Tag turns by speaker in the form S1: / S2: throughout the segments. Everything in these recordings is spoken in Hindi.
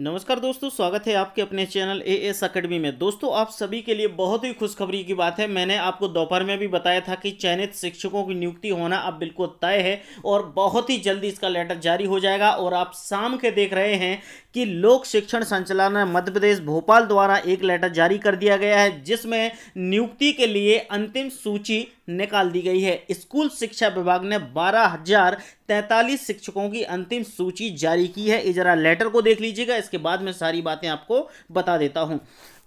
S1: नमस्कार दोस्तों स्वागत है आपके अपने चैनल ए एस अकेडमी में दोस्तों आप सभी के लिए बहुत ही खुशखबरी की बात है मैंने आपको दोपहर में भी बताया था कि चयनित शिक्षकों की नियुक्ति होना अब बिल्कुल तय है और बहुत ही जल्दी इसका लेटर जारी हो जाएगा और आप शाम के देख रहे हैं कि लोक शिक्षण संचालन मध्य प्रदेश भोपाल द्वारा एक लेटर जारी कर दिया गया है जिसमें नियुक्ति के लिए अंतिम सूची निकाल दी गई है स्कूल शिक्षा विभाग ने बारह हजार तैंतालीस शिक्षकों की अंतिम सूची जारी की है जरा लेटर को देख लीजिएगा इसके बाद में सारी बातें आपको बता देता हूँ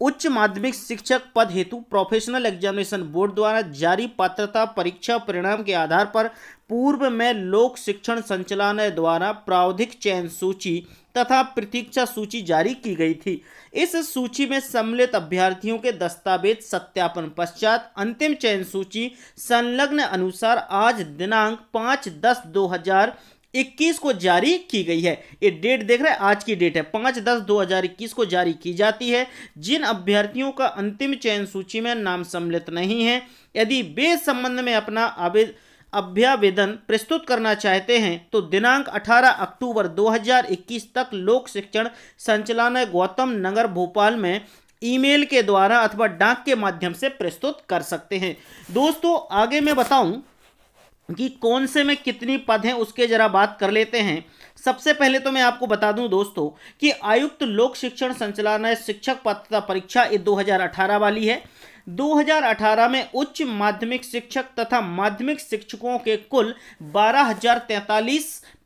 S1: उच्च माध्यमिक शिक्षक पद हेतु प्रोफेशनल एग्जामिनेशन बोर्ड द्वारा जारी पात्रता परीक्षा परिणाम के आधार पर पूर्व में लोक शिक्षण संचालनालय द्वारा प्रावधिक चयन सूची तथा प्रतीक्षा सूची जारी की गई थी इस सूची में सम्मिलित अभ्यर्थियों के दस्तावेज सत्यापन पश्चात अंतिम चयन सूची संलग्न अनुसार आज दिनांक पाँच दस दो हजार इक्कीस को जारी की गई है ये डेट देख रहे हैं आज की डेट है पाँच दस दो हजार इक्कीस को जारी की जाती है जिन अभ्यर्थियों का अंतिम चयन सूची में नाम सम्मिलित नहीं है यदि वे संबंध में अपना आवेदन अभ्यावेदन प्रस्तुत करना चाहते हैं तो दिनांक 18 अक्टूबर 2021 तक लोक शिक्षण संचालनालय गौतम नगर भोपाल में ईमेल के द्वारा अथवा डाक के माध्यम से प्रस्तुत कर सकते हैं दोस्तों आगे मैं बताऊं कि कौन से में कितनी पद हैं उसके ज़रा बात कर लेते हैं सबसे पहले तो मैं आपको बता दूं दोस्तों कि आयुक्त लोक शिक्षण संचालनालय शिक्षक पात्रता परीक्षा ये 2018 वाली है 2018 में उच्च माध्यमिक शिक्षक तथा माध्यमिक शिक्षकों के कुल बारह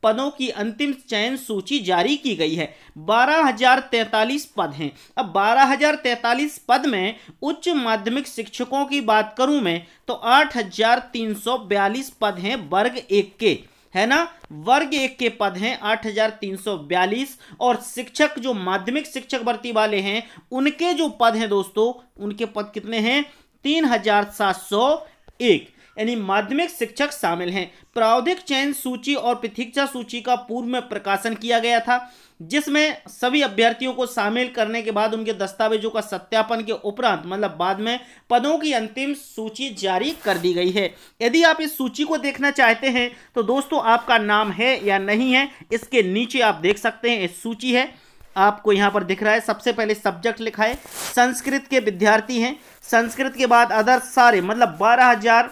S1: पदों की अंतिम चयन सूची जारी की गई है बारह पद हैं अब बारह पद में उच्च माध्यमिक शिक्षकों की बात करूं मैं तो 8,342 पद हैं वर्ग एक के है ना वर्ग एक के पद हैं 8,342 और शिक्षक जो माध्यमिक शिक्षक भर्ती वाले हैं उनके जो पद हैं दोस्तों उनके पद कितने हैं तीन हजार सात सौ एक यानी माध्यमिक शिक्षक शामिल हैं प्रावधिक चयन सूची और प्रतीक्षा सूची का पूर्व में प्रकाशन किया गया था जिसमें सभी अभ्यर्थियों को शामिल करने के बाद उनके दस्तावेजों का सत्यापन के उपरांत मतलब बाद में पदों की अंतिम सूची जारी कर दी गई है यदि आप इस सूची को देखना चाहते हैं तो दोस्तों आपका नाम है या नहीं है इसके नीचे आप देख सकते हैं इस सूची है आपको यहाँ पर दिख रहा है सबसे पहले सब्जेक्ट लिखा है संस्कृत के विद्यार्थी हैं संस्कृत के बाद अदर सारे मतलब बारह हज़ार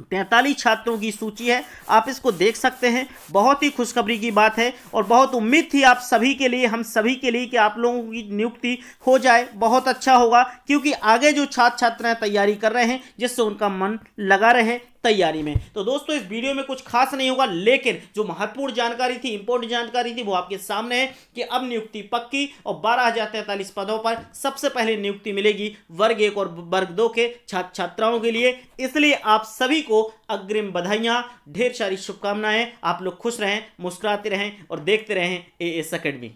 S1: तैंतालीस छात्रों की सूची है आप इसको देख सकते हैं बहुत ही खुशखबरी की बात है और बहुत उम्मीद थी आप सभी के लिए हम सभी के लिए कि आप लोगों की नियुक्ति हो जाए बहुत अच्छा होगा क्योंकि आगे जो छात्र छात्राएं तैयारी कर रहे हैं जिससे उनका मन लगा रहे तैयारी में तो दोस्तों इस वीडियो में कुछ खास नहीं होगा लेकिन जो महत्वपूर्ण जानकारी थी इंपोर्टेंट जानकारी थी वो आपके सामने है कि अब नियुक्ति पक्की और बारह पदों पर सबसे पहले नियुक्ति मिलेगी वर्ग एक और वर्ग दो के छात्र छात्राओं के लिए इसलिए आप सभी को अग्रिम बधाइयाँ ढेर सारी शुभकामनाएं आप लोग खुश रहें मुस्कुराते रहें और देखते रहें ए एस अकेडमी